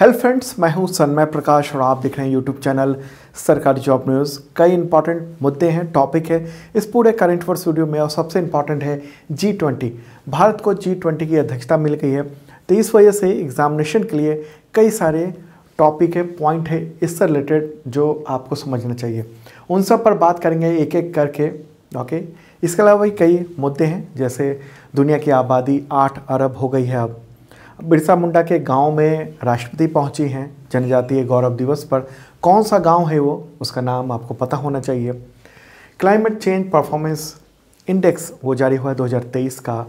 hello friends मैं हूं सन्मय प्रकाश और आप देख रहे हैं यूट्यूब चैनल सरकारी जॉब न्यूज़ कई इंपॉर्टेंट मुद्दे हैं टॉपिक है इस पूरे करंट वर्स वीडियो में और सबसे इम्पॉर्टेंट है जी ट्वेंटी भारत को जी ट्वेंटी की अध्यक्षता मिल गई है तो इस वजह से एग्जामिनेशन के लिए कई सारे टॉपिक है पॉइंट है इससे रिलेटेड जो आपको समझना चाहिए उन सब पर बात करेंगे एक एक करके ओके इसके अलावा भी कई मुद्दे हैं जैसे दुनिया की आबादी आठ अरब हो गई है अब बिरसा मुंडा के गांव में राष्ट्रपति पहुंची हैं जनजातीय गौरव दिवस पर कौन सा गांव है वो उसका नाम आपको पता होना चाहिए क्लाइमेट चेंज परफॉर्मेंस इंडेक्स वो जारी हुआ है 2023 का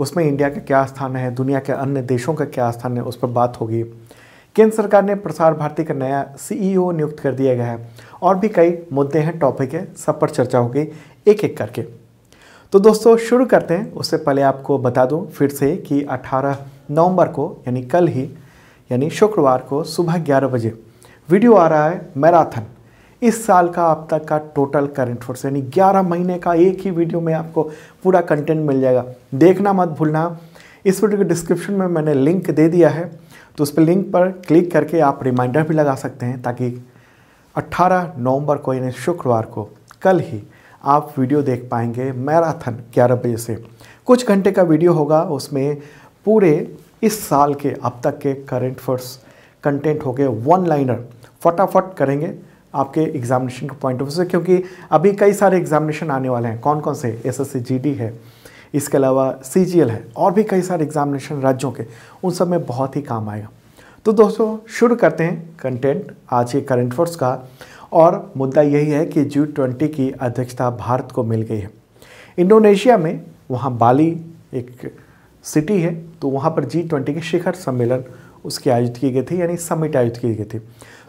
उसमें इंडिया का क्या स्थान है दुनिया के अन्य देशों का क्या स्थान है उस पर बात होगी केंद्र सरकार ने प्रसार भारती का नया सीईओ e नियुक्त कर दिया गया है और भी कई मुद्दे हैं टॉपिक है सब पर चर्चा होगी एक एक करके तो दोस्तों शुरू करते हैं उससे पहले आपको बता दूं फिर से कि नवंबर को यानी कल ही यानी शुक्रवार को सुबह ग्यारह बजे वीडियो आ रहा है मैराथन इस साल का अब तक का टोटल करंट फोर्स यानी 11 महीने का एक ही वीडियो में आपको पूरा कंटेंट मिल जाएगा देखना मत भूलना इस वीडियो के डिस्क्रिप्शन में मैंने लिंक दे दिया है तो उस पर लिंक पर क्लिक करके आप रिमाइंडर भी लगा सकते हैं ताकि 18 नवंबर को यानी शुक्रवार को कल ही आप वीडियो देख पाएंगे मैराथन ग्यारह बजे से कुछ घंटे का वीडियो होगा उसमें पूरे इस साल के अब तक के करेंट फर्स कंटेंट हो गए वन लाइनर फटाफट करेंगे आपके एग्जामिनेशन के पॉइंट ऑफ व्यू से क्योंकि अभी कई सारे एग्जामिनेशन आने वाले हैं कौन कौन से एस एस है इसके अलावा सी है और भी कई सारे एग्जामिनेशन राज्यों के उन सब में बहुत ही काम आएगा तो दोस्तों शुरू करते हैं कंटेंट आज के करंट फोर्स का और मुद्दा यही है कि जी ट्वेंटी की अध्यक्षता भारत को मिल गई है इंडोनेशिया में वहाँ बाली एक सिटी है तो वहाँ पर जी ट्वेंटी के शिखर सम्मेलन उसके आयोजित किए गए थे यानी समिट आयोजित किए गए थे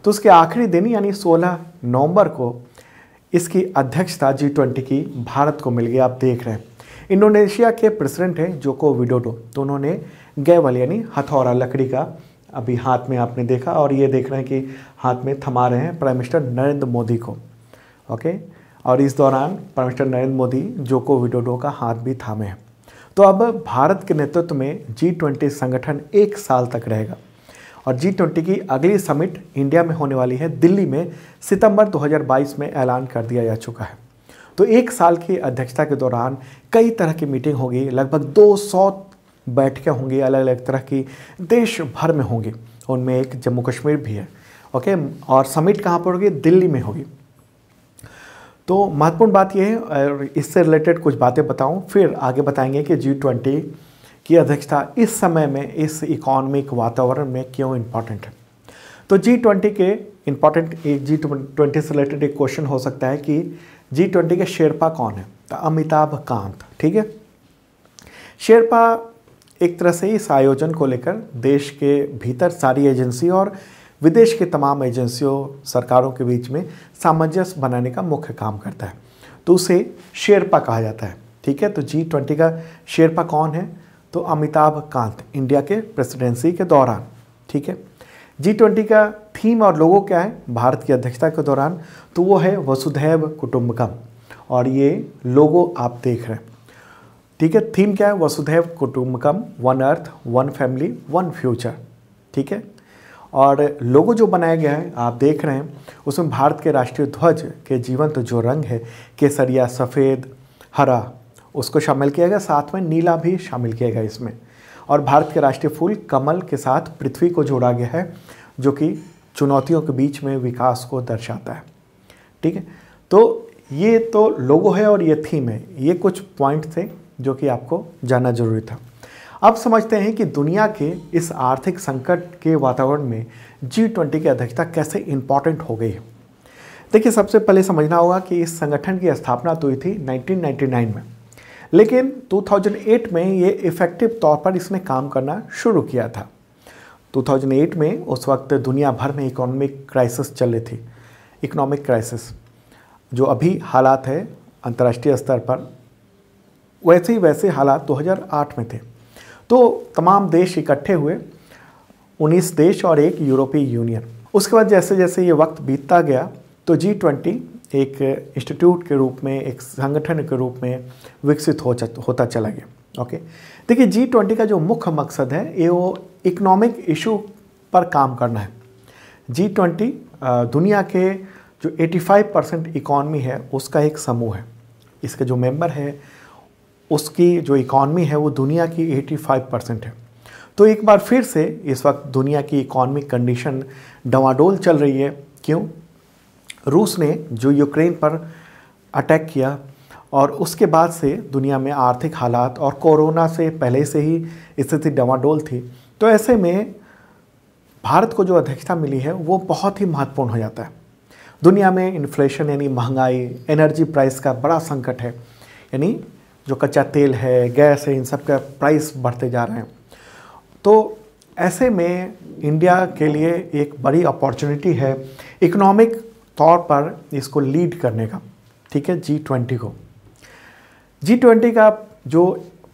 तो उसके आखिरी दिन यानी 16 नवंबर को इसकी अध्यक्षता जी ट्वेंटी की भारत को मिल गई आप देख रहे हैं इंडोनेशिया के प्रेसिडेंट हैं जोको विडोडो तो उन्होंने गैवल यानी हथौरा लकड़ी का अभी हाथ में आपने देखा और ये देख रहे हैं कि हाथ में थमा रहे हैं प्राइम मिनिस्टर नरेंद्र मोदी को ओके और इस दौरान prime minister Narendra Modi Joko Widodo का हाथ भी थामे हैं तो अब भारत के नेतृत्व में जी ट्वेंटी संगठन एक साल तक रहेगा और जी ट्वेंटी की अगली समिट इंडिया में होने वाली है दिल्ली में सितंबर 2022 में ऐलान कर दिया जा चुका है तो एक साल की अध्यक्षता के दौरान कई तरह की मीटिंग होगी लगभग 200 बैठकें होंगी अलग अलग तरह की देश भर में होंगी उनमें एक जम्मू कश्मीर भी है ओके और समिट कहाँ पर होगी दिल्ली में होगी तो महत्वपूर्ण बात यह है और इससे रिलेटेड कुछ बातें बताऊं फिर आगे बताएंगे कि जी ट्वेंटी की अध्यक्षता इस समय में इस इकोनॉमिक वातावरण में क्यों इम्पॉर्टेंट है तो जी ट्वेंटी के इम्पॉर्टेंट एक जी ट्वेंटी से रिलेटेड एक क्वेश्चन हो सकता है कि जी ट्वेंटी के शेरपा कौन है तो अमिताभ कांत ठीक है शेरपा एक तरह से इस आयोजन को लेकर देश के भीतर सारी एजेंसी और विदेश के तमाम एजेंसियों सरकारों के बीच में सामंजस्य बनाने का मुख्य काम करता है तो उसे शेरपा कहा जाता है ठीक है तो जी ट्वेंटी का शेरपा कौन है तो अमिताभ कांत इंडिया के प्रेसिडेंसी के दौरान ठीक है जी ट्वेंटी का थीम और लोगो क्या है भारत की अध्यक्षता के दौरान तो वो है वसुधैव कुटुम्बकम और ये लोगो आप देख रहे हैं ठीक है थीम क्या है Vasudhaiva Kutumbakam one earth one family one future ठीक है और लोगो जो बनाया गया है आप देख रहे हैं उसमें भारत के राष्ट्रीय ध्वज के जीवंत तो जो रंग है केसरिया सफ़ेद हरा उसको शामिल किया गया साथ में नीला भी शामिल किया गया इसमें और भारत के राष्ट्रीय फूल कमल के साथ पृथ्वी को जोड़ा गया है जो कि चुनौतियों के बीच में विकास को दर्शाता है ठीक है तो ये तो लोगो है और ये थीम है ये कुछ पॉइंट थे जो कि आपको जानना जरूरी था अब समझते हैं कि दुनिया के इस आर्थिक संकट के वातावरण में जी ट्वेंटी की अध्यक्षता कैसे इम्पॉर्टेंट हो गई है देखिए सबसे पहले समझना होगा कि इस संगठन की स्थापना तो हुई थी 1999 में लेकिन 2008 में ये इफ़ेक्टिव तौर पर इसने काम करना शुरू किया था 2008 में उस वक्त दुनिया भर में इकोनॉमिक क्राइसिस चल रही थी इकोनॉमिक क्राइसिस जो अभी हालात है अंतर्राष्ट्रीय स्तर पर वैसे ही वैसे हालात 2008 में थे तो तमाम देश इकट्ठे हुए उन्नीस देश और एक यूरोपीय यूनियन उसके बाद जैसे जैसे ये वक्त बीतता गया तो जी ट्वेंटी एक इंस्टीट्यूट के रूप में एक संगठन के रूप में विकसित हो होता चला गया ओके देखिए जी ट्वेंटी का जो मुख्य मकसद है ये वो इकोनॉमिक इशू पर काम करना है जी ट्वेंटी दुनिया के जो 85 परसेंट इकॉनमी है उसका एक समूह है इसके जो मेंबर हैं उसकी जो इकॉनमी है वो दुनिया की 85 परसेंट है तो एक बार फिर से इस वक्त दुनिया की इकॉनमिक कंडीशन डवाडोल चल रही है क्यों रूस ने जो यूक्रेन पर अटैक किया और उसके बाद से दुनिया में आर्थिक हालात और कोरोना से पहले से ही स्थिति डवाडोल थी तो ऐसे में भारत को जो अध्यक्षता मिली है वो बहुत ही महत्वपूर्ण हो जाता है दुनिया में इन्फ्लेशन यानी महंगाई एनर्जी प्राइस का बड़ा संकट है यानी जो कच्चा तेल है गैस है इन सब का प्राइस बढ़ते जा रहे हैं तो ऐसे में इंडिया के लिए एक बड़ी अपॉर्चुनिटी है इकोनॉमिक तौर पर इसको लीड करने का ठीक है जी ट्वेंटी को जी ट्वेंटी का जो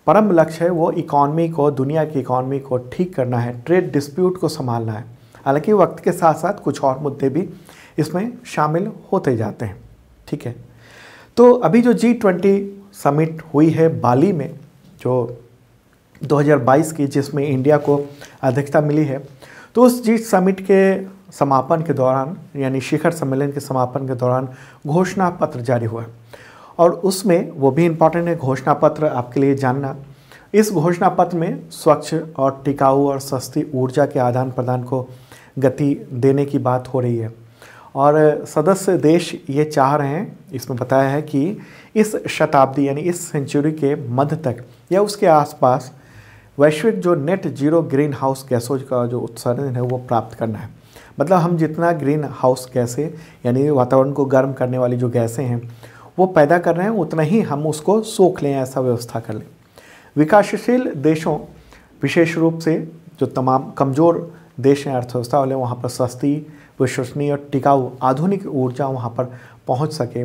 परम लक्ष्य है वो इकॉनमी को दुनिया की इकॉनमी को ठीक करना है ट्रेड डिस्प्यूट को संभालना है हालांकि वक्त के साथ साथ कुछ और मुद्दे भी इसमें शामिल होते जाते हैं ठीक है तो अभी जो जी ट्वेंटी समिट हुई है बाली में जो 2022 की जिसमें इंडिया को अध्यक्षता मिली है तो उस जी समिट के समापन के दौरान यानी शिखर सम्मेलन के समापन के दौरान घोषणा पत्र जारी हुआ और उसमें वो भी इम्पॉर्टेंट है घोषणा पत्र आपके लिए जानना इस घोषणा पत्र में स्वच्छ और टिकाऊ और सस्ती ऊर्जा के आदान प्रदान को गति देने की बात हो रही है और सदस्य देश ये चाह रहे हैं इसमें बताया है कि इस शताब्दी यानी इस सेंचुरी के मध्य तक या उसके आसपास वैश्विक जो नेट जीरो ग्रीन हाउस गैसों का जो उत्सर्जन है वो प्राप्त करना है मतलब हम जितना ग्रीन हाउस गैसें यानी वातावरण को गर्म करने वाली जो गैसें हैं वो पैदा कर रहे हैं उतना ही हम उसको सोख लें ऐसा व्यवस्था कर लें विकासशील देशों विशेष रूप से जो तमाम कमज़ोर देश हैं अर्थव्यवस्था वाले वहाँ पर सस्ती विश्वसनीय और टिकाऊ आधुनिक ऊर्जा वहाँ पर पहुँच सके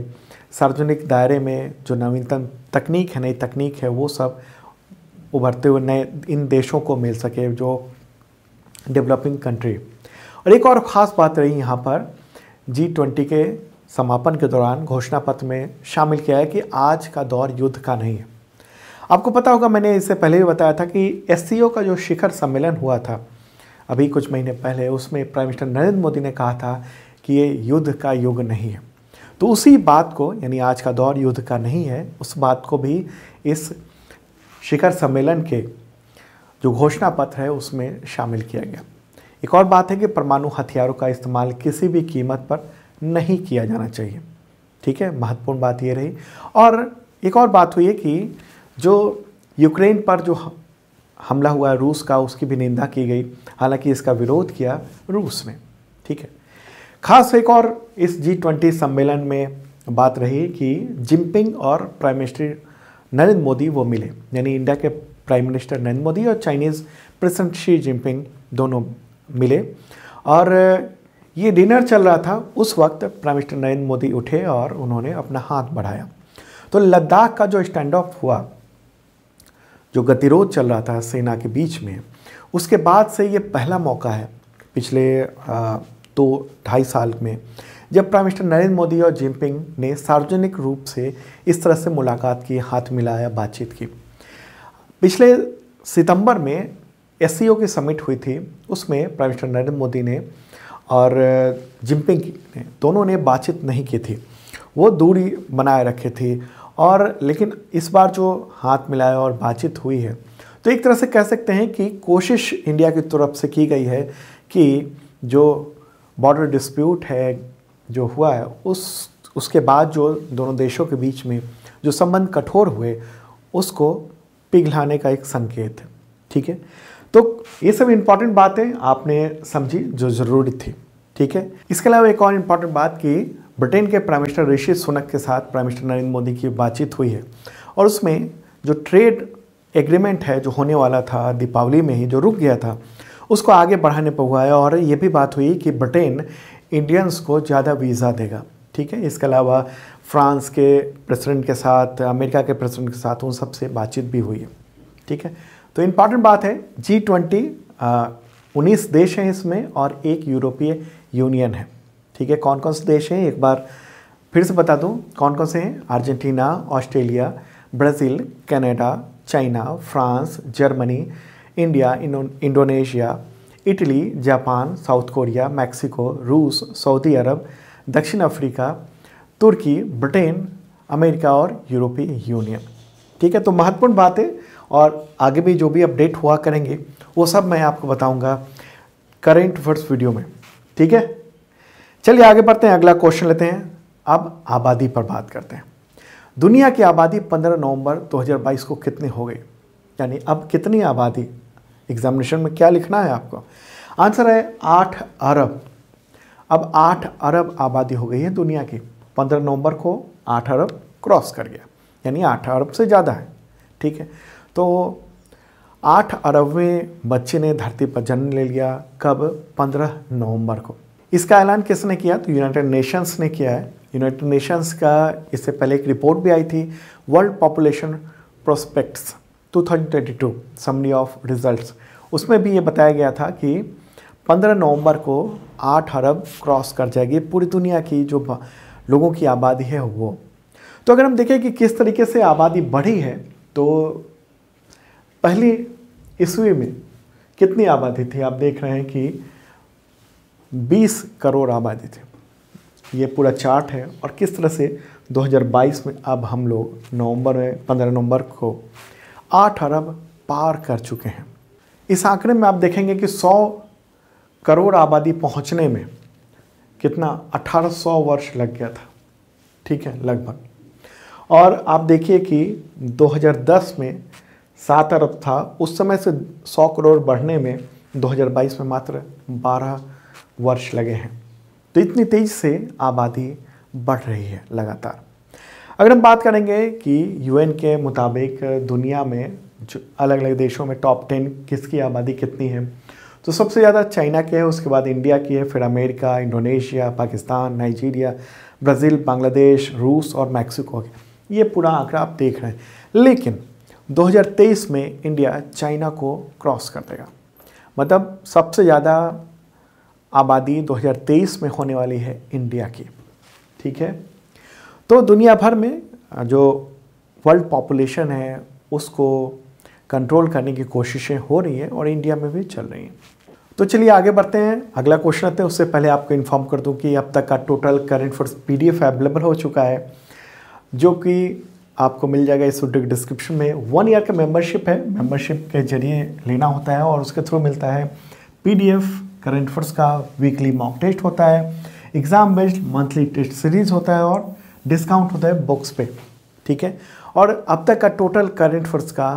सार्वजनिक दायरे में जो नवीनतम तकनीक है नई तकनीक है वो सब उभरते हुए नए इन देशों को मिल सके जो डेवलपिंग कंट्री और एक और ख़ास बात रही यहाँ पर जी ट्वेंटी के समापन के दौरान घोषणा पत्र में शामिल किया है कि आज का दौर युद्ध का नहीं है आपको पता होगा मैंने इससे पहले भी बताया था कि एस का जो शिखर सम्मेलन हुआ था अभी कुछ महीने पहले उसमें प्राइम मिनिस्टर नरेंद्र मोदी ने कहा था कि ये युद्ध का युग नहीं है तो उसी बात को यानी आज का दौर युद्ध का नहीं है उस बात को भी इस शिखर सम्मेलन के जो घोषणा पत्र है उसमें शामिल किया गया एक और बात है कि परमाणु हथियारों का इस्तेमाल किसी भी कीमत पर नहीं किया जाना चाहिए ठीक है महत्वपूर्ण बात ये रही और एक और बात हुई है कि जो यूक्रेन पर जो हमला हुआ रूस का उसकी भी निंदा की गई हालांकि इसका विरोध किया रूस ने ठीक है खास एक और इस जी ट्वेंटी सम्मेलन में बात रही कि जिनपिंग और प्राइम मिनिस्टर नरेंद्र मोदी वो मिले यानी इंडिया के प्राइम मिनिस्टर नरेंद्र मोदी और चाइनीज़ प्रेसिडेंट शी जिनपिंग दोनों मिले और ये डिनर चल रहा था उस वक्त प्राइम मिनिस्टर नरेंद्र मोदी उठे और उन्होंने अपना हाथ बढ़ाया तो लद्दाख का जो स्टैंड ऑफ हुआ जो गतिरोध चल रहा था सेना के बीच में उसके बाद से ये पहला मौका है पिछले आ, दो ढाई साल में जब प्राइम मिनिस्टर नरेंद्र मोदी और जिनपिंग ने सार्वजनिक रूप से इस तरह से मुलाकात की हाथ मिलाया बातचीत की पिछले सितंबर में एस e की समिट हुई थी उसमें प्राइम मिनिस्टर नरेंद्र मोदी ने और जिनपिंग ने दोनों ने बातचीत नहीं की थी वो दूरी बनाए रखे थे और लेकिन इस बार जो हाथ मिलाया और बातचीत हुई है तो एक तरह से कह सकते हैं कि कोशिश इंडिया की तरफ से की गई है कि जो बॉर्डर डिस्प्यूट है जो हुआ है उस उसके बाद जो दोनों देशों के बीच में जो संबंध कठोर हुए उसको पिघलाने का एक संकेत है ठीक है तो ये सब इम्पॉर्टेंट बातें आपने समझी जो ज़रूरी थी ठीक है इसके अलावा एक और इम्पॉर्टेंट बात की ब्रिटेन के प्राइम मिनिस्टर ऋषि सुनक के साथ प्राइम मिनिस्टर नरेंद्र मोदी की बातचीत हुई है और उसमें जो ट्रेड एग्रीमेंट है जो होने वाला था दीपावली में ही जो रुक गया था उसको आगे बढ़ाने पर हुआ है और ये भी बात हुई कि ब्रिटेन इंडियंस को ज़्यादा वीज़ा देगा ठीक है इसके अलावा फ्रांस के प्रेसिडेंट के साथ अमेरिका के प्रेसिडेंट के साथ उन सबसे बातचीत भी हुई है ठीक है तो इम्पॉर्टेंट बात है जी ट्वेंटी उन्नीस देश हैं इसमें और एक यूरोपीय यूनियन है ठीक है कौन कौन से देश हैं एक बार फिर से बता दूँ कौन कौन से हैं Argentina Australia Brazil Canada China France Germany India Indonesia Italy Japan South Korea Mexico रूस सऊदी अरब दक्षिण अफ्रीका तुर्की ब्रिटेन अमेरिका और यूरोपीय यूनियन ठीक है तो महत्वपूर्ण बात है और आगे भी जो भी अपडेट हुआ करेंगे वो सब मैं आपको बताऊंगा करेंट अफेयर्स वीडियो में ठीक है चलिए आगे बढ़ते हैं अगला क्वेश्चन लेते हैं अब आबादी पर बात करते हैं दुनिया की आबादी 15 नवंबर 2022 को कितनी हो गई यानी अब कितनी आबादी एग्जामिनेशन में क्या लिखना है आपको आंसर है आठ अरब अब आठ अरब आबादी हो गई है दुनिया की पंद्रह नवंबर को आठ अरब क्रॉस कर गया यानी आठ अरब से ज़्यादा है ठीक है तो आठ अरबवें बच्चे ने धरती पर जन्म ले लिया कब पंद्रह नवंबर को इसका ऐलान किसने किया तो यूनाइटेड नेशंस ने किया है यूनाइटेड नेशंस का इससे पहले एक रिपोर्ट भी आई थी world population prospects 2022 summary of results उसमें भी ये बताया गया था कि 15 नवंबर को 8 अरब क्रॉस कर जाएगी पूरी दुनिया की जो लोगों की आबादी है वो तो अगर हम देखें कि किस तरीके से आबादी बढ़ी है तो पहली ईस्वी में कितनी आबादी थी आप देख रहे हैं कि 20 करोड़ आबादी थी ये पूरा चार्ट है और किस तरह से 2022 में अब हम लोग नवंबर में 15 नवंबर को आठ अरब पार कर चुके हैं इस आंकड़े में आप देखेंगे कि सौ करोड़ आबादी पहुंचने में कितना 1800 वर्ष लग गया था ठीक है लगभग और आप देखिए कि 2010 में सात अरब था उस समय से 100 करोड़ बढ़ने में 2022 में मात्र 12 वर्ष लगे हैं तो इतनी तेज़ी से आबादी बढ़ रही है लगातार अगर हम बात करेंगे कि यूएन के मुताबिक दुनिया में जो अलग अलग देशों में टॉप टेन किसकी आबादी कितनी है तो सबसे ज़्यादा चाइना की है उसके बाद इंडिया की है फिर America Indonesia Pakistan Nigeria Brazil Bangladesh रूस और मैक्सिको के ये पूरा आंकड़ा आप देख रहे हैं लेकिन 2023 में इंडिया चाइना को क्रॉस कर देगा मतलब सबसे ज़्यादा आबादी 2023 में होने वाली है इंडिया की ठीक है तो दुनिया भर में जो वर्ल्ड पॉपुलेशन है उसको कंट्रोल करने की कोशिशें हो रही हैं और इंडिया में भी चल रही हैं तो चलिए आगे बढ़ते हैं अगला क्वेश्चन आते हैं उससे पहले आपको इन्फॉर्म कर दूं कि अब तक का total current affairs PDF available हो चुका है जो कि आपको मिल जाएगा इस वीडियो के डिस्क्रिप्शन में वन ईयर का मेंबरशिप है मेंबरशिप के जरिए लेना होता है और उसके थ्रू मिलता है पीडीएफ करंट अफेयर्स का वीकली मॉक टेस्ट होता है exam based monthly test series होता है और डिस्काउंट होता है बुक्स पे ठीक है और अब तक का टोटल करेंट फर्स का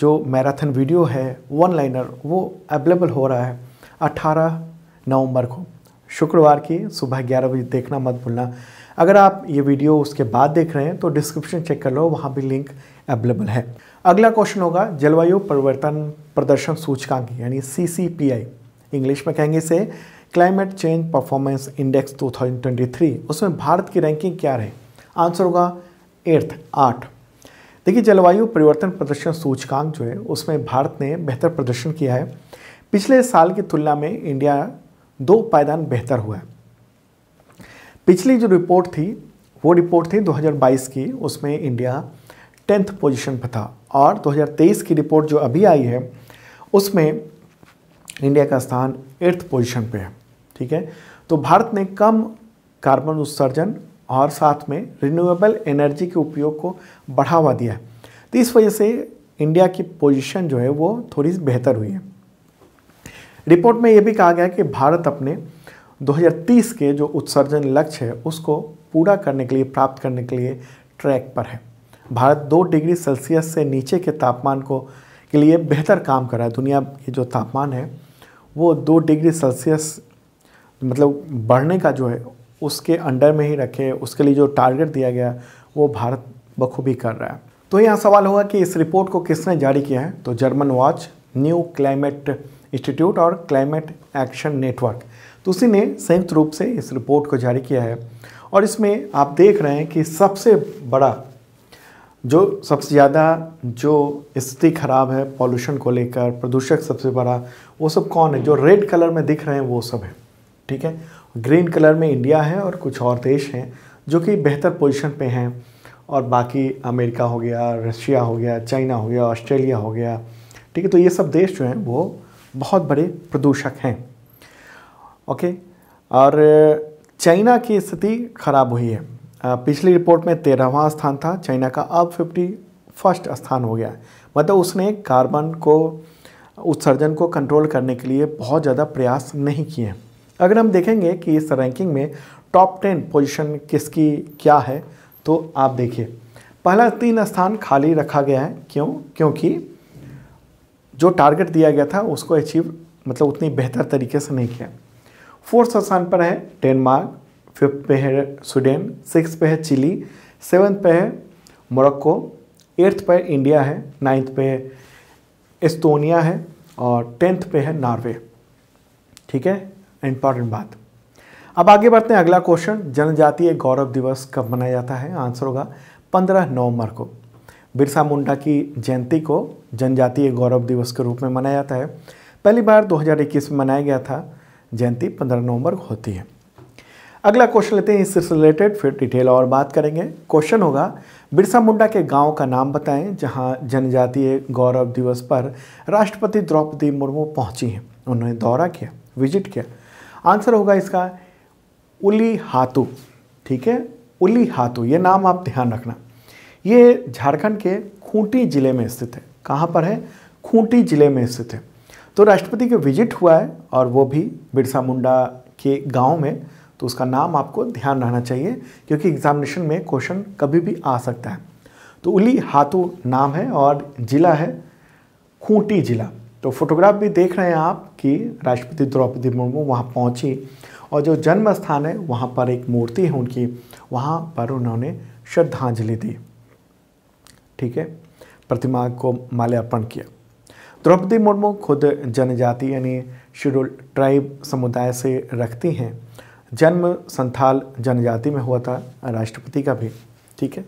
जो मैराथन वीडियो है वन लाइनर वो अवेलेबल हो रहा है 18 नवंबर को शुक्रवार की सुबह 11 बजे देखना मत भूलना अगर आप ये वीडियो उसके बाद देख रहे हैं तो डिस्क्रिप्शन चेक कर लो वहाँ भी लिंक अवेलेबल है अगला क्वेश्चन होगा जलवायु परिवर्तन प्रदर्शन सूचकांक यानी सी इंग्लिश में कहेंगे इसे क्लाइमेट चेंज परफॉर्मेंस इंडेक्स 2023 उसमें भारत की रैंकिंग क्या रहे आंसर होगा एर्थ आठ देखिए जलवायु परिवर्तन प्रदर्शन सूचकांक जो है उसमें भारत ने बेहतर प्रदर्शन किया है पिछले साल की तुलना में इंडिया दो पायदान बेहतर हुआ है पिछली जो रिपोर्ट थी वो रिपोर्ट थी 2022 की उसमें इंडिया टेंथ पोजीशन पर था और 2023 की रिपोर्ट जो अभी आई है उसमें इंडिया का स्थान एट्थ पोजीशन पे है ठीक है तो भारत ने कम कार्बन उत्सर्जन और साथ में रिन्यूएबल एनर्जी के उपयोग को बढ़ावा दिया है तो इस वजह से इंडिया की पोजीशन जो है वो थोड़ी बेहतर हुई है रिपोर्ट में ये भी कहा गया कि भारत अपने 2030 के जो उत्सर्जन लक्ष्य है उसको पूरा करने के लिए प्राप्त करने के लिए ट्रैक पर है भारत दो डिग्री सेल्सियस से नीचे के तापमान को के लिए बेहतर काम कर रहा है दुनिया के जो तापमान है वो दो डिग्री सेल्सियस मतलब बढ़ने का जो है उसके अंडर में ही रखे उसके लिए जो टारगेट दिया गया वो भारत बखूबी कर रहा है तो यहाँ सवाल होगा कि इस रिपोर्ट को किसने जारी किया है तो German watch new climate institute और क्लाइमेट एक्शन नेटवर्क तो उसी ने संयुक्त रूप से इस रिपोर्ट को जारी किया है और इसमें आप देख रहे हैं कि सबसे बड़ा जो सबसे ज़्यादा जो स्थिति खराब है पॉल्यूशन को लेकर प्रदूषक सबसे बड़ा वो सब कौन है जो रेड कलर में दिख रहे हैं वो सब है ठीक है ग्रीन कलर में इंडिया है और कुछ और देश हैं जो कि बेहतर पोजिशन पर हैं और बाकी अमेरिका हो गया रशिया हो गया चाइना हो गया ऑस्ट्रेलिया हो गया ठीक है तो ये सब देश जो हैं वो बहुत बड़े प्रदूषक हैं ओके और चाइना की स्थिति ख़राब हुई है पिछली रिपोर्ट में तेरहवा स्थान था चाइना का अब फिफ्टी फर्स्ट स्थान हो गया है मतलब उसने कार्बन को उत्सर्जन को कंट्रोल करने के लिए बहुत ज़्यादा प्रयास नहीं किए हैं अगर हम देखेंगे कि इस रैंकिंग में टॉप टेन पोजीशन किसकी क्या है तो आप देखिए पहला तीन स्थान खाली रखा गया है क्यों क्योंकि जो टारगेट दिया गया था उसको अचीव मतलब उतनी बेहतर तरीके से नहीं किया फोर्थ स्थान पर है डेनमार्क फिफ्थ पे है स्वीडन सिक्स पे है चिली सेवन्थ पे है मोरक्को एट्थ पे इंडिया है नाइन्थ पे एस्तोनिया है और टेंथ पे है नॉर्वे ठीक है इंपॉर्टेंट बात अब आगे बढ़ते हैं अगला क्वेश्चन जनजातीय गौरव दिवस कब मनाया जाता है आंसर होगा पंद्रह नवंबर को बिरसा मुंडा की जयंती को जनजातीय गौरव दिवस के रूप में मनाया जाता है पहली बार 2021 में मनाया गया था जयंती 15 नवंबर को होती है अगला क्वेश्चन लेते हैं इससे रिलेटेड फिर डिटेल और बात करेंगे क्वेश्चन होगा बिरसा मुंडा के गांव का नाम बताएं जहां जनजातीय गौरव दिवस पर राष्ट्रपति द्रौपदी मुर्मू पहुंची हैं उन्होंने दौरा किया विजिट किया आंसर होगा इसका उली हाथू ठीक है उली हाथू ये नाम आप ध्यान रखना ये झारखंड के खूंटी जिले में स्थित है कहाँ पर है खूंटी जिले में स्थित है तो राष्ट्रपति के विजिट हुआ है और वो भी बिरसा मुंडा के गांव में तो उसका नाम आपको ध्यान रहना चाहिए क्योंकि एग्जामिनेशन में क्वेश्चन कभी भी आ सकता है तो उली हाथू नाम है और ज़िला है खूंटी ज़िला तो फोटोग्राफ भी देख रहे हैं आप कि राष्ट्रपति द्रौपदी मुर्मू वहाँ पहुँची और जो जन्म स्थान है वहाँ पर एक मूर्ति है उनकी वहाँ पर उन्होंने श्रद्धांजलि दी ठीक है प्रतिमा को माल्यार्पण किया द्रौपदी मुर्मू खुद जनजाति यानी शेड्यूल ट्राइब समुदाय से रखती हैं जन्म संथाल जनजाति में हुआ था राष्ट्रपति का भी ठीक है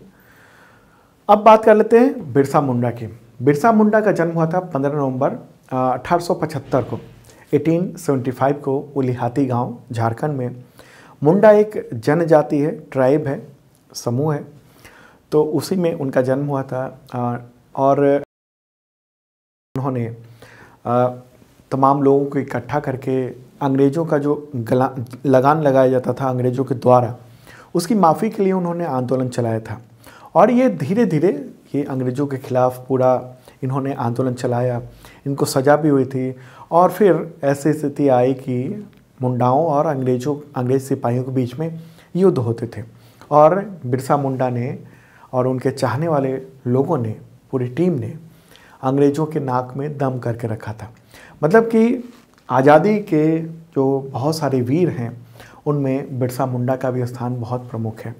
अब बात कर लेते हैं बिरसा मुंडा की बिरसा मुंडा का जन्म हुआ था 15 नवंबर 1875 को 1875 को उलिहाती गांव झारखंड में मुंडा एक जनजाति है ट्राइब है समूह है तो उसी में उनका जन्म हुआ था और उन्होंने तमाम लोगों को इकट्ठा करके अंग्रेज़ों का जो गला लगान लगाया जाता था अंग्रेज़ों के द्वारा उसकी माफ़ी के लिए उन्होंने आंदोलन चलाया था और ये धीरे धीरे ये अंग्रेज़ों के ख़िलाफ़ पूरा इन्होंने आंदोलन चलाया इनको सजा भी हुई थी और फिर ऐसी स्थिति आई कि मुंडाओं और अंग्रेजों अंग्रेज सिपाहियों के बीच में युद्ध होते थे और बिरसा मुंडा ने और उनके चाहने वाले लोगों ने पूरी टीम ने अंग्रेज़ों के नाक में दम करके रखा था मतलब कि आज़ादी के जो बहुत सारे वीर हैं उनमें बिरसा मुंडा का भी स्थान बहुत प्रमुख है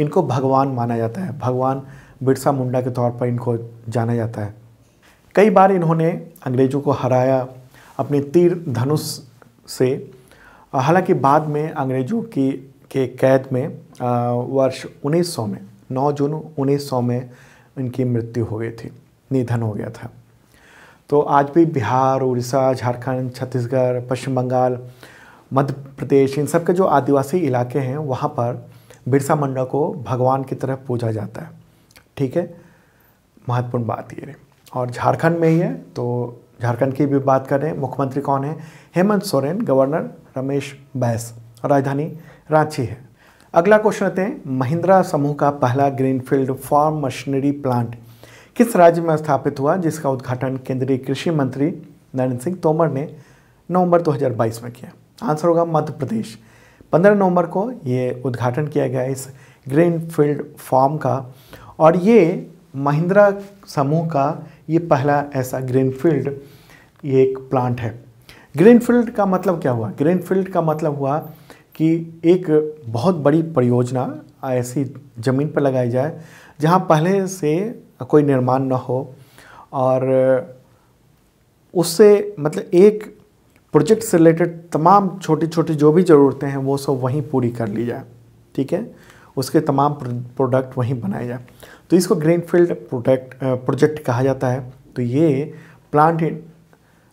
इनको भगवान माना जाता है भगवान बिरसा मुंडा के तौर पर इनको जाना जाता है कई बार इन्होंने अंग्रेज़ों को हराया अपने तीर धनुष से हालांकि बाद में अंग्रेज़ों की के कैद में वर्ष 1900 में 9 जून 1900 में इनकी मृत्यु हो गई थी निधन हो गया था तो आज भी बिहार उड़ीसा झारखंड छत्तीसगढ़ पश्चिम बंगाल मध्य प्रदेश इन सब के जो आदिवासी इलाके हैं वहाँ पर बिरसा मंडल को भगवान की तरह पूजा जाता है ठीक है महत्वपूर्ण बात ये रही और झारखंड में ही है तो झारखंड की भी बात करें मुख्यमंत्री कौन है हेमंत सोरेन गवर्नर रमेश बैस राजधानी रांची है अगला क्वेश्चन रहते हैं महिंद्रा समूह का पहला ग्रीनफील्ड फार्म मशीनरी प्लांट किस राज्य में स्थापित हुआ जिसका उद्घाटन केंद्रीय कृषि मंत्री नरेंद्र सिंह तोमर ने नवंबर 2022 में किया आंसर होगा मध्य प्रदेश 15 नवंबर को ये उद्घाटन किया गया इस ग्रीनफील्ड फार्म का और ये महिंद्रा समूह का ये पहला ऐसा ग्रीनफील्ड ये एक प्लांट है ग्रीनफील्ड का मतलब क्या हुआ ग्रीनफील्ड का मतलब हुआ कि एक बहुत बड़ी परियोजना ऐसी ज़मीन पर लगाई जाए जहाँ पहले से कोई निर्माण न हो और उससे मतलब एक प्रोजेक्ट से रिलेटेड तमाम छोटी छोटी जो भी ज़रूरतें हैं वो सब वहीं पूरी कर ली जाए ठीक है उसके तमाम प्रोडक्ट वहीं बनाए जाए तो इसको ग्रीन फील्ड प्रोडक्ट प्रोजेक्ट कहा जाता है तो ये प्लांट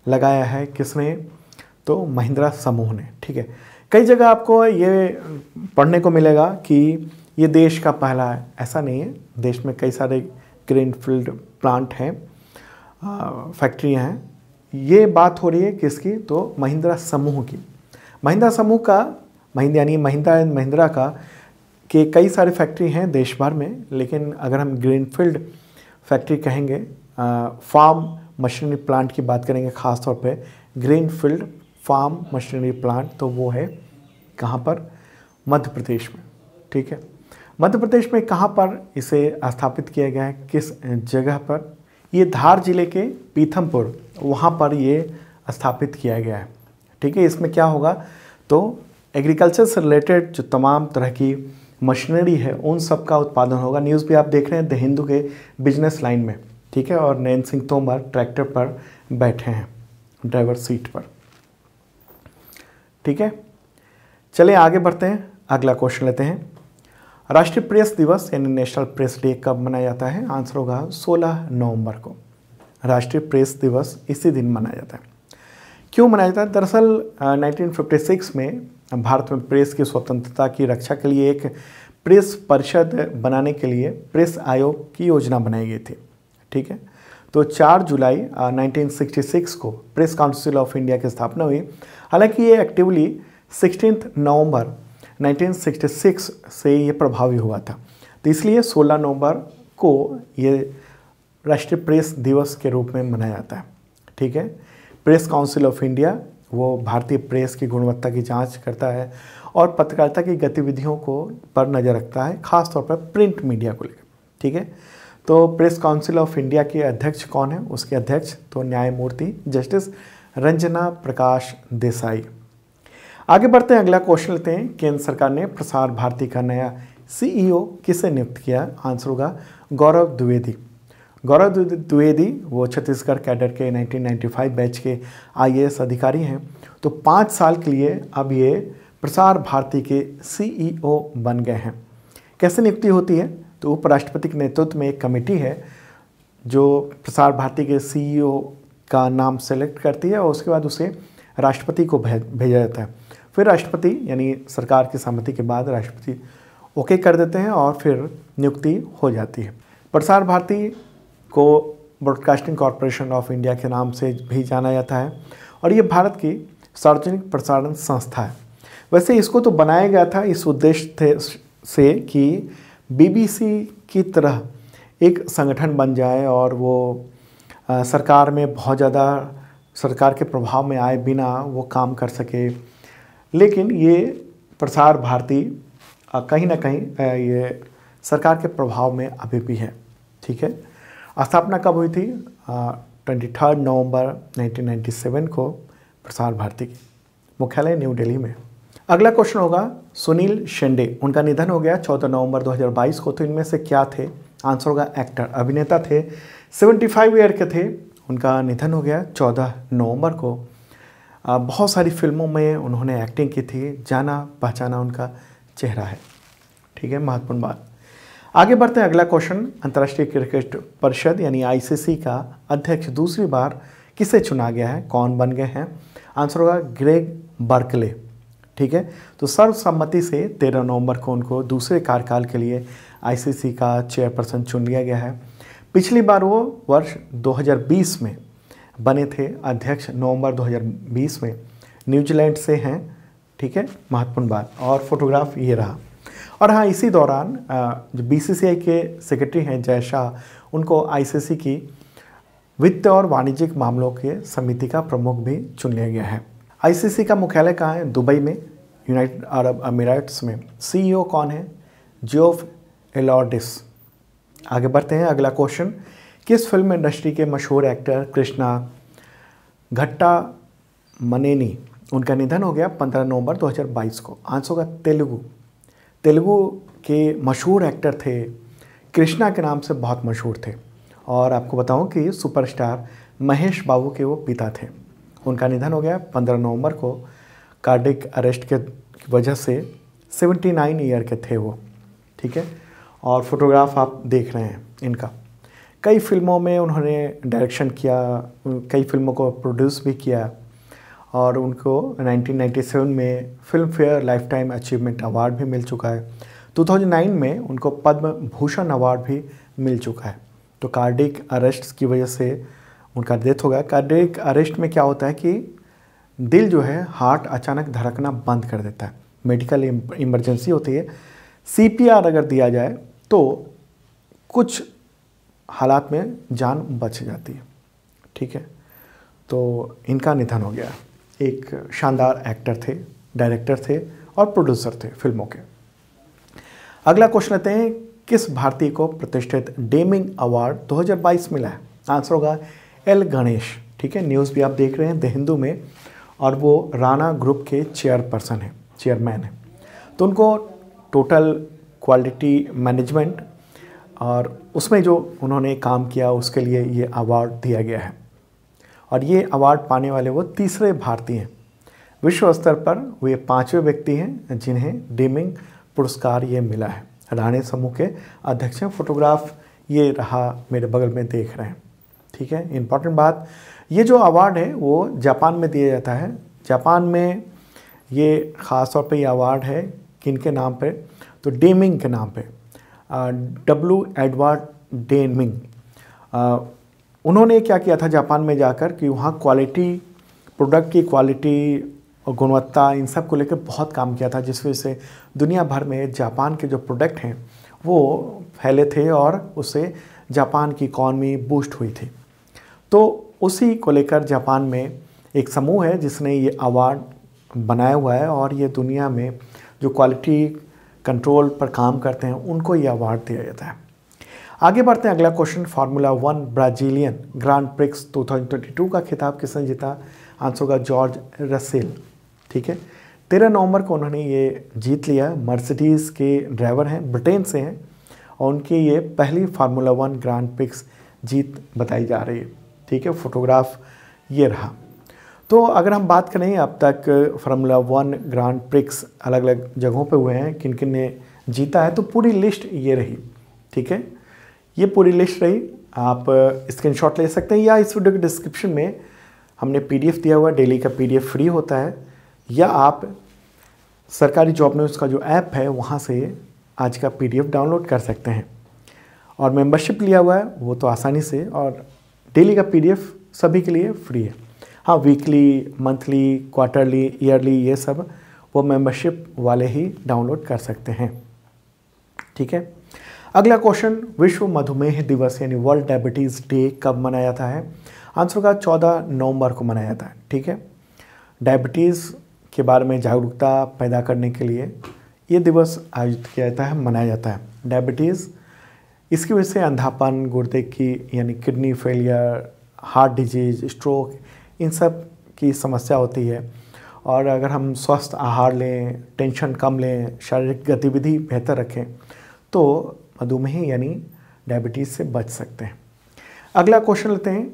लगाया है किसने तो महिंद्रा समूह ने ठीक है कई जगह आपको ये पढ़ने को मिलेगा कि ये देश का पहला है ऐसा नहीं है देश में कई सारे ग्रीन फील्ड प्लांट हैं फैक्ट्रियाँ हैं ये बात हो रही है किसकी तो महिंद्रा समूह की महिंद्रा समूह का महिंद्रा यानी महिंद्रा एंड महिंद्रा का कि कई सारे फैक्ट्री हैं देश भर में लेकिन अगर हम ग्रीनफील्ड फैक्ट्री कहेंगे फार्म मशीनरी प्लांट की बात करेंगे ख़ास तौर पे ग्रीनफील्ड फार्म मशीनरी प्लांट तो वो है कहाँ पर मध्य प्रदेश में ठीक है मध्य प्रदेश में कहाँ पर इसे स्थापित किया गया है किस जगह पर ये धार जिले के पीथमपुर वहाँ पर ये स्थापित किया गया है ठीक है इसमें क्या होगा तो एग्रीकल्चर से रिलेटेड जो तमाम तरह की मशीनरी है उन सब का उत्पादन होगा न्यूज़ भी आप देख रहे हैं द हिंदू के बिजनेस लाइन में ठीक है और नैन सिंह तोमर ट्रैक्टर पर बैठे हैं ड्राइवर सीट पर ठीक है चलिए आगे बढ़ते हैं अगला क्वेश्चन लेते हैं राष्ट्रीय प्रेस दिवस यानी नेशनल प्रेस डे कब मनाया जाता है आंसर होगा 16 नवंबर को राष्ट्रीय प्रेस दिवस इसी दिन मनाया जाता है क्यों मनाया जाता है दरअसल 1956 में भारत में प्रेस की स्वतंत्रता की रक्षा के लिए एक प्रेस परिषद बनाने के लिए प्रेस आयोग की योजना बनाई गई थी ठीक है तो 4 जुलाई 1966 को प्रेस काउंसिल ऑफ इंडिया की स्थापना हुई हालांकि ये एक्टिवली सिक्सटीन नवंबर 1966 से ये प्रभावी हुआ था तो इसलिए 16 नवंबर को ये राष्ट्रीय प्रेस दिवस के रूप में मनाया जाता है ठीक है प्रेस काउंसिल ऑफ इंडिया वो भारतीय प्रेस की गुणवत्ता की जांच करता है और पत्रकारिता की गतिविधियों को पर नज़र रखता है खासतौर पर प्रिंट मीडिया को लेकर ठीक है तो प्रेस काउंसिल ऑफ इंडिया के अध्यक्ष कौन है उसके अध्यक्ष तो न्यायमूर्ति जस्टिस रंजना प्रकाश देसाई आगे बढ़ते हैं अगला क्वेश्चन लेते हैं केंद्र सरकार ने प्रसार भारती का नया सीईओ e किसे नियुक्त किया आंसर होगा गौरव द्विवेदी गौरव द्विवेदी वो छत्तीसगढ़ कैडर के 1995 बैच के आईएएस अधिकारी हैं तो पाँच साल के लिए अब ये प्रसार भारती के सीईओ बन गए हैं कैसे नियुक्ति होती है तो उपराष्ट्रपति के नेतृत्व में एक कमेटी है जो प्रसार भारती के सीईओ का नाम सेलेक्ट करती है और उसके बाद उसे राष्ट्रपति को भेजा जाता है फिर राष्ट्रपति यानी सरकार की सहमति के बाद राष्ट्रपति ओके कर देते हैं और फिर नियुक्ति हो जाती है प्रसार भारती को ब्रॉडकास्टिंग कॉरपोरेशन ऑफ इंडिया के नाम से भी जाना जाता है और ये भारत की सार्वजनिक प्रसारण संस्था है वैसे इसको तो बनाया गया था इस उद्देश्य से कि बीबीसी की तरह एक संगठन बन जाए और वो सरकार में बहुत ज़्यादा सरकार के प्रभाव में आए बिना वो काम कर सके लेकिन ये प्रसार भारती कहीं ना कहीं ये सरकार के प्रभाव में अभी भी है ठीक है स्थापना कब हुई थी ट्वेंटी थर्ड नवम्बर 1997 को प्रसार भारती की मुख्यालय न्यू दिल्ली में अगला क्वेश्चन होगा सुनील शेंडे उनका निधन हो गया 14 नवंबर 2022 को तो इनमें से क्या थे आंसर होगा एक्टर अभिनेता थे 75 फाइव ईयर के थे उनका निधन हो गया 14 नवंबर को बहुत सारी फिल्मों में उन्होंने एक्टिंग की थी जाना पहचाना उनका चेहरा है ठीक है महत्वपूर्ण बात आगे बढ़ते हैं अगला क्वेश्चन अंतर्राष्ट्रीय क्रिकेट परिषद यानी आईसीसी का अध्यक्ष दूसरी बार किसे चुना गया है कौन बन गए हैं आंसर होगा ग्रेग बर्कले ठीक है तो सर्वसम्मति से तेरह नवंबर को उनको दूसरे कार्यकाल के लिए आईसीसी का चेयरपर्सन चुन लिया गया है पिछली बार वो वर्ष 2020 में बने थे अध्यक्ष नवंबर 2020 में न्यूजीलैंड से हैं ठीक है महत्वपूर्ण बात और फोटोग्राफ ये रहा और हाँ इसी दौरान जो बीसीसीआई के सेक्रेटरी हैं जय शाह उनको आईसीसी की वित्त और वाणिज्यिक मामलों के समिति का प्रमुख भी चुन लिया गया है आईसीसी का मुख्यालय कहाँ है दुबई में यूनाइटेड अरब अमीरात्स में सीईओ e कौन है जियोफ एलॉर्डिस आगे बढ़ते हैं अगला क्वेश्चन किस फिल्म इंडस्ट्री के मशहूर एक्टर कृष्णा घट्टा मनेनी उनका निधन हो गया 15 नवंबर 2022 को आंसर होगा तेलुगु तेलुगु के मशहूर एक्टर थे कृष्णा के नाम से बहुत मशहूर थे और आपको बताऊं कि सुपरस्टार महेश बाबू के वो पिता थे उनका निधन हो गया 15 नवंबर को कार्डिक अरेस्ट के वजह से 79 ईयर के थे वो ठीक है और फोटोग्राफ आप देख रहे हैं इनका कई फिल्मों में उन्होंने डायरेक्शन किया कई फिल्मों को प्रोड्यूस भी किया और उनको 1997 में Filmfare lifetime achievement award भी मिल चुका है 2009 में उनको पद्म भूषण अवार्ड भी मिल चुका है तो कार्डिक अरेस्ट की वजह से उनका डेथ हो गया कार्डिक अरेस्ट में क्या होता है कि दिल जो है हार्ट अचानक धड़कना बंद कर देता है मेडिकल इमरजेंसी होती है सीपीआर अगर दिया जाए तो कुछ हालात में जान बच जाती है ठीक है तो इनका निधन हो गया एक शानदार एक्टर थे डायरेक्टर थे और प्रोड्यूसर थे फिल्मों के अगला क्वेश्चन लेते हैं किस भारतीय को प्रतिष्ठित डेमिंग अवार्ड 2022 मिला है आंसर होगा एल गणेश ठीक है न्यूज़ भी आप देख रहे हैं द हिंदू में और वो राणा ग्रुप के चेयरपर्सन हैं चेयरमैन हैं तो उनको टोटल क्वालिटी मैनेजमेंट और उसमें जो उन्होंने काम किया उसके लिए ये अवार्ड दिया गया है और ये अवार्ड पाने वाले वो तीसरे भारतीय हैं विश्व स्तर पर वे पाँचवें व्यक्ति हैं जिन्हें डेमिंग पुरस्कार ये मिला है राणे समूह के अध्यक्ष फोटोग्राफ ये रहा मेरे बगल में देख रहे हैं ठीक है इम्पॉर्टेंट बात ये जो अवार्ड है वो जापान में दिया जाता है जापान में ये ख़ास तौर पे ये अवार्ड है किन के नाम पे तो डेमिंग के नाम पे डब्लू एडवर्ड डेमिंग उन्होंने क्या किया था जापान में जाकर कि वहाँ क्वालिटी प्रोडक्ट की क्वालिटी और गुणवत्ता इन सब को लेकर बहुत काम किया था जिस वजह से दुनिया भर में जापान के जो प्रोडक्ट हैं वो फैले थे और उससे जापान की इकॉनमी बूस्ट हुई थी तो उसी को लेकर जापान में एक समूह है जिसने ये अवार्ड बनाया हुआ है और ये दुनिया में जो क्वालिटी कंट्रोल पर काम करते हैं उनको ये अवार्ड दिया जाता है आगे बढ़ते हैं अगला question formula one Brazilian Grand Prix 2022 का खिताब किसने जीता आंसर होगा जॉर्ज रसेल ठीक है तेरह नवंबर को उन्होंने ये जीत लिया मर्सिडीज़ के ड्राइवर हैं ब्रिटेन से हैं और उनकी ये पहली फार्मूला वन ग्रांड प्रिक्स जीत बताई जा रही है ठीक है फोटोग्राफ ये रहा तो अगर हम बात करें अब तक फार्मूला वन ग्रांड प्रिक्स अलग अलग जगहों पे हुए हैं किन किन ने जीता है तो पूरी लिस्ट ये रही ठीक है ये पूरी लिस्ट रही आप स्क्रीनशॉट ले सकते हैं या इस वीडियो के डिस्क्रिप्शन में हमने पीडीएफ दिया हुआ डेली का पीडीएफ फ्री होता है या आप सरकारी जॉब में उसका जो ऐप है वहाँ से आज का पीडीएफ डाउनलोड कर सकते हैं और मेंबरशिप लिया हुआ है वो तो आसानी से और डेली का पीडीएफ सभी के लिए फ्री है हाँ वीकली मंथली क्वार्टरली ईयरली ये सब वो मेंबरशिप वाले ही डाउनलोड कर सकते हैं ठीक है अगला क्वेश्चन विश्व मधुमेह दिवस यानी वर्ल्ड डायबिटीज़ डे कब मनाया जाता है आंसर होगा चौदह नवंबर को मनाया जाता है ठीक है डायबिटीज़ के बारे में जागरूकता पैदा करने के लिए ये दिवस आयोजित किया जाता है मनाया जाता है डायबिटीज़ इसकी वजह से अंधापन गुर्दे की यानी kidney failure heart disease stroke इन सब की समस्या होती है और अगर हम स्वस्थ आहार लें टेंशन कम लें शारीरिक गतिविधि बेहतर रखें तो मधुमेह यानी डायबिटीज़ से बच सकते हैं अगला क्वेश्चन लेते हैं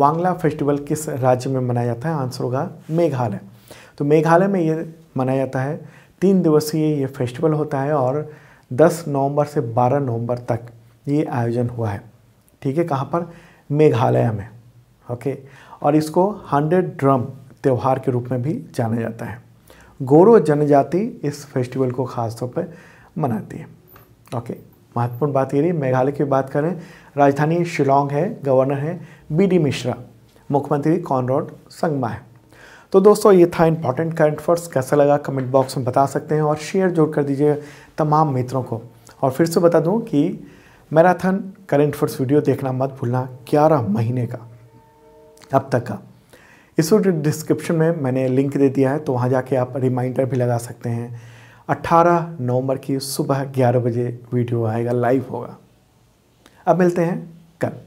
वांगला फेस्टिवल किस राज्य में मनाया जाता है आंसर होगा मेघालय तो मेघालय में ये मनाया जाता है तीन दिवसीय ये फेस्टिवल होता है और 10 नवंबर से 12 नवंबर तक ये आयोजन हुआ है ठीक है कहाँ पर मेघालय में ओके और इसको हंड्रेड ड्रम त्यौहार के रूप में भी जाना जाता है गोरो जनजाति इस फेस्टिवल को ख़ासतौर पर मनाती है ओके महत्वपूर्ण बात ये रही मेघालय की बात करें राजधानी शिलोंग है गवर्नर है बी डी मिश्रा मुख्यमंत्री कॉनरॉड संगमा है तो दोस्तों ये था इंपॉर्टेंट करंट अफेयर्स कैसा लगा कमेंट बॉक्स में बता सकते हैं और शेयर जोड़ कर दीजिए तमाम मित्रों को और फिर से बता दूं कि मैराथन करंट अफेयर्स वीडियो देखना मत भूलना ग्यारह महीने का अब तक का इस वीडियो डिस्क्रिप्शन में मैंने लिंक दे दिया है तो वहाँ जाके आप रिमाइंडर भी लगा सकते हैं 18 नवंबर की सुबह 11 बजे वीडियो आएगा लाइव होगा अब मिलते हैं कल